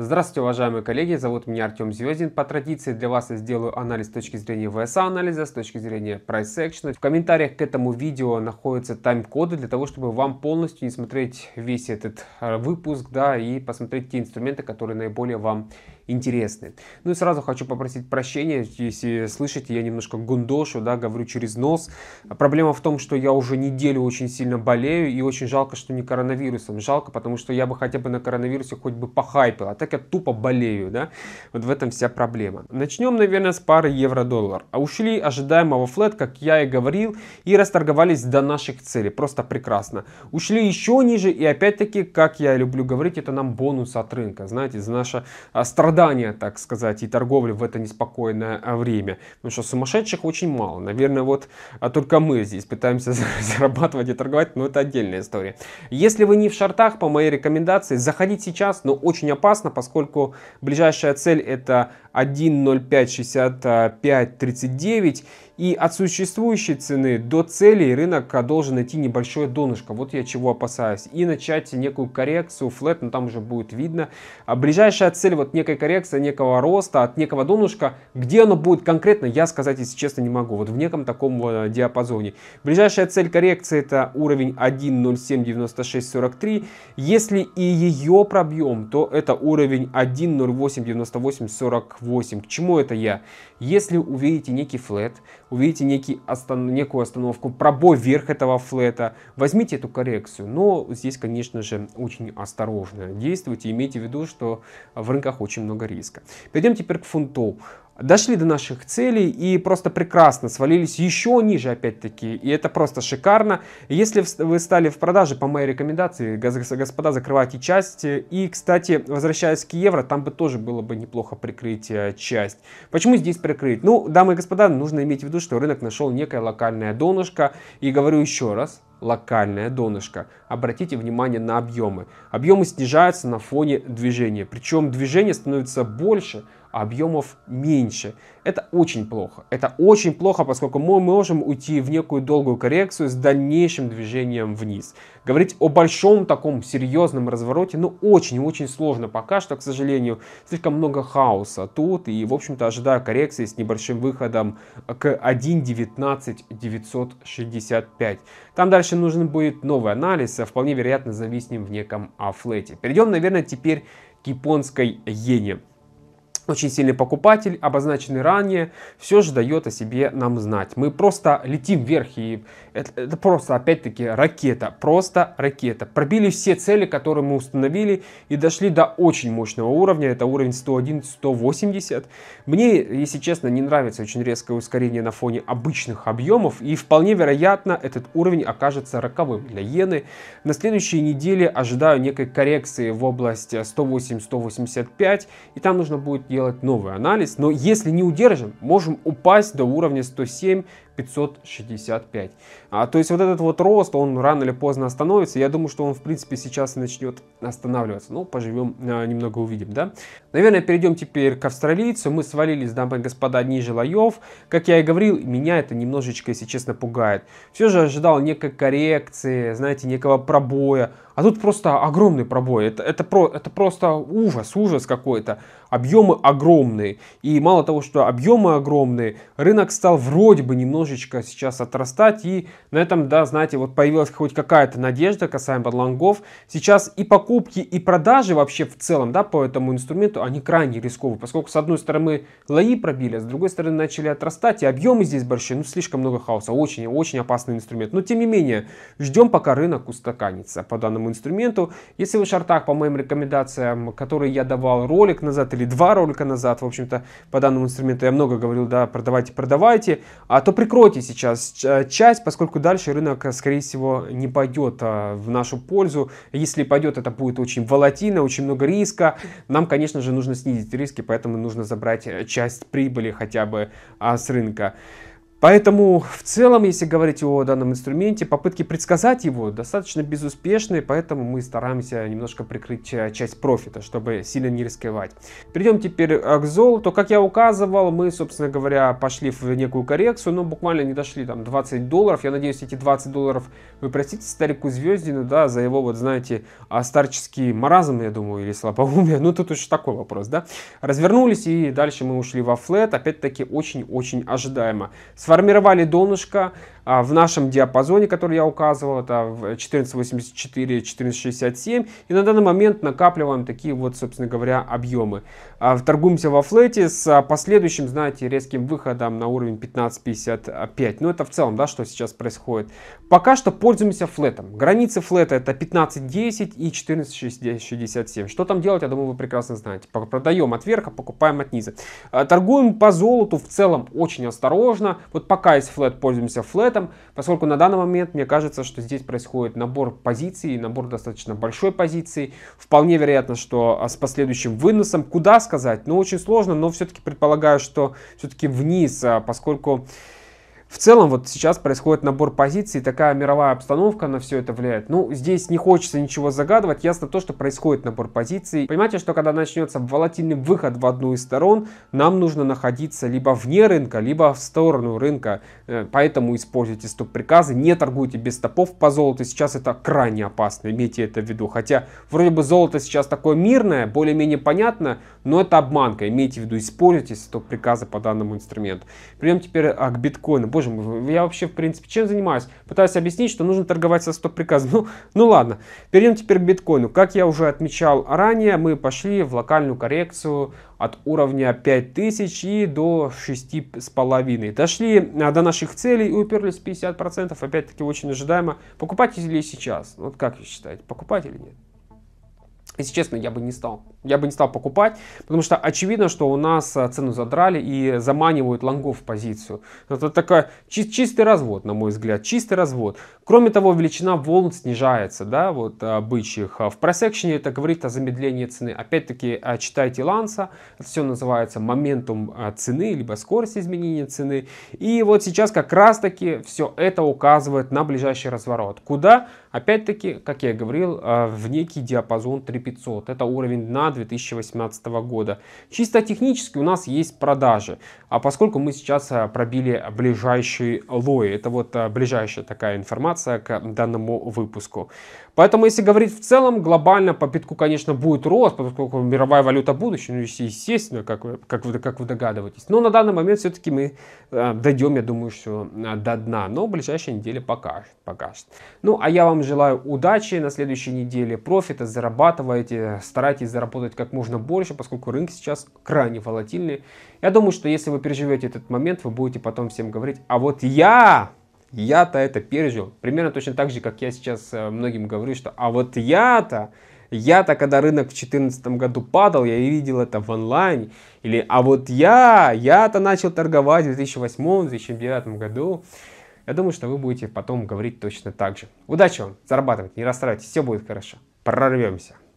Здравствуйте, уважаемые коллеги, зовут меня Артем Звездин. По традиции для вас я сделаю анализ с точки зрения VSA-анализа, с точки зрения Price Action. В комментариях к этому видео находятся тайм-коды для того, чтобы вам полностью не смотреть весь этот э, выпуск, да, и посмотреть те инструменты, которые наиболее вам интересны. Ну и сразу хочу попросить прощения, если слышите, я немножко гундошу, да, говорю через нос. Проблема в том, что я уже неделю очень сильно болею, и очень жалко, что не коронавирусом. Жалко, потому что я бы хотя бы на коронавирусе хоть бы похайпил, а так я тупо болею, да. Вот в этом вся проблема. Начнем, наверное, с пары евро-доллар. А ушли ожидаемого флет, как я и говорил, и расторговались до наших целей. Просто прекрасно. Ушли еще ниже, и опять-таки, как я люблю говорить, это нам бонус от рынка. Знаете, за наше а, страдание попадания, так сказать, и торговли в это неспокойное а, время. Потому что сумасшедших очень мало. Наверное, вот а, только мы здесь пытаемся зарабатывать и торговать, но это отдельная история. Если вы не в шартах, по моей рекомендации, заходить сейчас, но очень опасно, поскольку ближайшая цель это 1.056539. И от существующей цены до цели рынок должен идти небольшое донышко. Вот я чего опасаюсь. И начать некую коррекцию, флет, но там уже будет видно. А ближайшая цель вот некая коррекция, некого роста, от некого донышка, где оно будет конкретно, я сказать, если честно, не могу. Вот в неком таком э, диапазоне. Ближайшая цель коррекции это уровень 1.079643. Если и ее пробьем, то это уровень 1.089848. 8. К чему это я? Если увидите некий флет, увидите некий остан некую остановку, пробой вверх этого флета, возьмите эту коррекцию. Но здесь, конечно же, очень осторожно действуйте. Имейте в виду, что в рынках очень много риска. Перейдем теперь к фунту дошли до наших целей и просто прекрасно свалились еще ниже опять-таки. И это просто шикарно. Если вы стали в продаже, по моей рекомендации, господа, закрывайте часть. И, кстати, возвращаясь к евро, там бы тоже было бы неплохо прикрытие э, часть. Почему здесь прикрыть? Ну, дамы и господа, нужно иметь в виду, что рынок нашел некое локальное донышко. И говорю еще раз, локальное донышко. Обратите внимание на объемы. Объемы снижаются на фоне движения. Причем движение становится больше, объемов меньше. Это очень плохо. Это очень плохо, поскольку мы можем уйти в некую долгую коррекцию с дальнейшим движением вниз. Говорить о большом таком серьезном развороте, ну, очень-очень сложно пока что, к сожалению. Слишком много хаоса тут и, в общем-то, ожидаю коррекции с небольшим выходом к 1.19.965. Там дальше нужен будет новый анализ, а вполне вероятно зависнем в неком афлете. Перейдем, наверное, теперь к японской иене очень сильный покупатель, обозначенный ранее, все же дает о себе нам знать. Мы просто летим вверх, и это, это просто, опять-таки, ракета, просто ракета. Пробили все цели, которые мы установили, и дошли до очень мощного уровня, это уровень 101-180. Мне, если честно, не нравится очень резкое ускорение на фоне обычных объемов, и вполне вероятно, этот уровень окажется роковым для иены. На следующей неделе ожидаю некой коррекции в область 108-185, и там нужно будет делать новый анализ, но если не удержим, можем упасть до уровня 107 565. А, то есть вот этот вот рост, он рано или поздно остановится. Я думаю, что он в принципе сейчас и начнет останавливаться. Ну, поживем, а, немного увидим, да. Наверное, перейдем теперь к австралийцу. Мы свалились, дамы и господа, ниже лоев. Как я и говорил, меня это немножечко, если честно, пугает. Все же ожидал некой коррекции, знаете, некого пробоя. А тут просто огромный пробой. Это, это, про, это просто ужас, ужас какой-то. Объемы огромные. И мало того, что объемы огромные, рынок стал вроде бы немножечко немножечко сейчас отрастать. И на этом, да, знаете, вот появилась хоть какая-то надежда касаемо лонгов. Сейчас и покупки, и продажи вообще в целом, да, по этому инструменту, они крайне рисковые. Поскольку с одной стороны лои пробили, а с другой стороны начали отрастать. И объемы здесь большие, ну слишком много хаоса. Очень-очень опасный инструмент. Но тем не менее, ждем пока рынок устаканится по данному инструменту. Если вы в шартах по моим рекомендациям, которые я давал ролик назад или два ролика назад, в общем-то, по данному инструменту я много говорил, да, продавайте, продавайте, а то прикрой закройте сейчас э, часть, поскольку дальше рынок, э, скорее всего, не пойдет э, в нашу пользу. Если пойдет, это будет очень волатильно, очень много риска. Нам, конечно же, нужно снизить риски, поэтому нужно забрать часть прибыли хотя бы а, с рынка. Поэтому в целом, если говорить о данном инструменте, попытки предсказать его достаточно безуспешны, поэтому мы стараемся немножко прикрыть э, часть профита, чтобы сильно не рисковать. Перейдем теперь э, к золоту. Как я указывал, мы, собственно говоря, пошли в некую коррекцию, но буквально не дошли там 20 долларов. Я надеюсь, эти 20 долларов вы простите старику Звездину, да, за его, вот знаете, старческий маразм, я думаю, или слабоумие. Ну, тут уж такой вопрос, да. Развернулись и дальше мы ушли во флет, опять-таки очень-очень ожидаемо. С сформировали донышко, а в нашем диапазоне, который я указывал, это 1484-1467. И на данный момент накапливаем такие вот, собственно говоря, объемы. А торгуемся во флете с а, последующим, знаете, резким выходом на уровень 15.55. Ну, это в целом, да, что сейчас происходит. Пока что пользуемся флетом. Границы флета это 15.10 и 14.67. Что там делать, я думаю, вы прекрасно знаете. Продаем от верха, покупаем от низа. Торгуем по золоту в целом очень осторожно. Вот пока есть флет, пользуемся флетом этом, поскольку на данный момент мне кажется, что здесь происходит набор позиций, набор достаточно большой позиции. Вполне вероятно, что а, с последующим выносом, куда сказать, ну очень сложно, но все-таки предполагаю, что все-таки вниз, а, поскольку... В целом вот сейчас происходит набор позиций, такая мировая обстановка на все это влияет. Ну, здесь не хочется ничего загадывать, ясно то, что происходит набор позиций. Понимаете, что когда начнется волатильный выход в одну из сторон, нам нужно находиться либо вне рынка, либо в сторону рынка. Э, поэтому используйте стоп-приказы, не торгуйте без стопов по золоту. Сейчас это крайне опасно, имейте это в виду. Хотя вроде бы золото сейчас такое мирное, более-менее понятно, но это обманка. Имейте в виду, используйте стоп-приказы по данному инструменту. Придем теперь а, к биткоину боже мой, я вообще, в принципе, чем занимаюсь? Пытаюсь объяснить, что нужно торговать со стоп-приказом. Ну, ну ладно, перейдем теперь к биткоину. Как я уже отмечал ранее, мы пошли в локальную коррекцию от уровня 5000 и до шести с половиной. Дошли а, до наших целей и уперлись 50%, процентов. опять-таки очень ожидаемо. Покупать или сейчас? Вот как вы считаете, покупать или нет? Если честно, я бы не стал. Я бы не стал покупать, потому что очевидно, что у нас э, цену задрали и заманивают лонгов в позицию. Ну, это такой чис чистый развод, на мой взгляд, чистый развод. Кроме того, величина волн снижается, да, вот э, бычьих. А в просекшене это говорит о замедлении цены. Опять-таки, э, читайте Ланса, это все называется моментум цены, либо скорость изменения цены. И вот сейчас как раз-таки все это указывает на ближайший разворот. Куда? Опять-таки, как я говорил, в некий диапазон 3 3500. Это уровень дна 2018 года. Чисто технически у нас есть продажи. А поскольку мы сейчас э, пробили ближайший лой Это вот э, ближайшая такая информация к данному выпуску. Поэтому, если говорить в целом, глобально по битку, конечно, будет рост, поскольку мировая валюта будущего, ну, естественно, как вы, как, вы, как вы догадываетесь. Но на данный момент все-таки мы э, дойдем, я думаю, все э, до дна. Но в ближайшие недели покажет, покажет. Ну, а я вам желаю удачи на следующей неделе, профита, зарабатывайте, старайтесь заработать как можно больше, поскольку рынки сейчас крайне волатильный. Я думаю, что если вы переживете этот момент, вы будете потом всем говорить, а вот я я-то это пережил. Примерно точно так же, как я сейчас э, многим говорю, что а вот я-то, я-то, когда рынок в 2014 году падал, я видел это в онлайне. Или а вот я, я-то начал торговать в 2008-2009 году. Я думаю, что вы будете потом говорить точно так же. Удачи вам, зарабатывайте, не расстраивайтесь, все будет хорошо. Прорвемся.